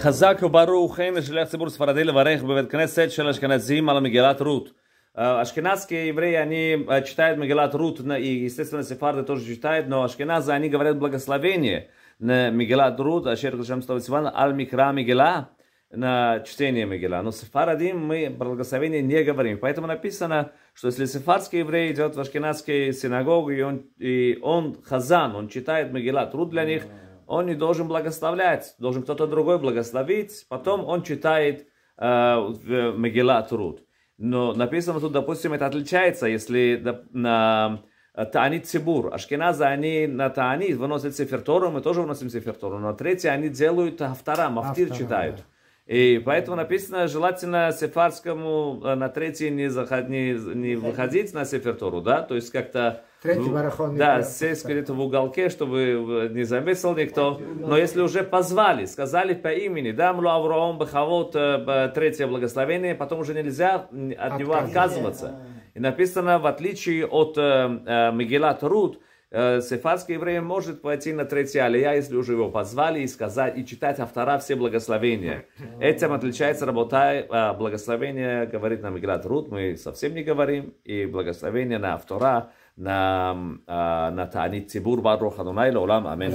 Хазак וברוך, הן לשליח ציבור ספרדי варех בבית כנסת של אשכנזים על מגילת רות. Ашкеназские евреи, они читают Мегелат Рут, и, естественно, сефарды тоже читают, но ашкеназы, они говорят благословение на Мегелат Рут, Ашер Хашем Ставасиван, Аль Микра Мегела, на чтение Мегела. Но сефарадим мы благословение не говорим. Поэтому написано, что если сефардский еврей идет в Ашкеназский синагогу, и он, и он хазан, он читает Мегелат Рут для них, он не должен благословлять, должен кто-то другой благословить. Потом он читает э, Мегила Труд. Но написано тут, допустим, это отличается, если на э, Таанит Цибур. Ашкеназа, они на Таанит выносят Сефертору, мы тоже выносим Сефертору. Но третье, они делают Автора, Мафтир читают. Да. И поэтому написано, желательно сефарскому э, на третий не, заход, не, не выходить на сефертору, да, то есть как-то... Третий марахон. Да, сесть где-то в уголке, чтобы э, не заметил никто. Но ну, если уже позвали, сказали по имени, да, Млу Авраам Бахавот, э, третье благословение, потом уже нельзя от него отказываться. И написано, в отличие от э, Мегилат Руд, Э, Сефатский еврей может пойти на третий алия, если уже его позвали, и сказать, и читать автора все благословения. Этим отличается работа э, благословения, говорит нам Играт Рут, мы совсем не говорим, и благословение на автора, на, э, на Таанит Тибур Баруха Дунай Лаулам. Аминь.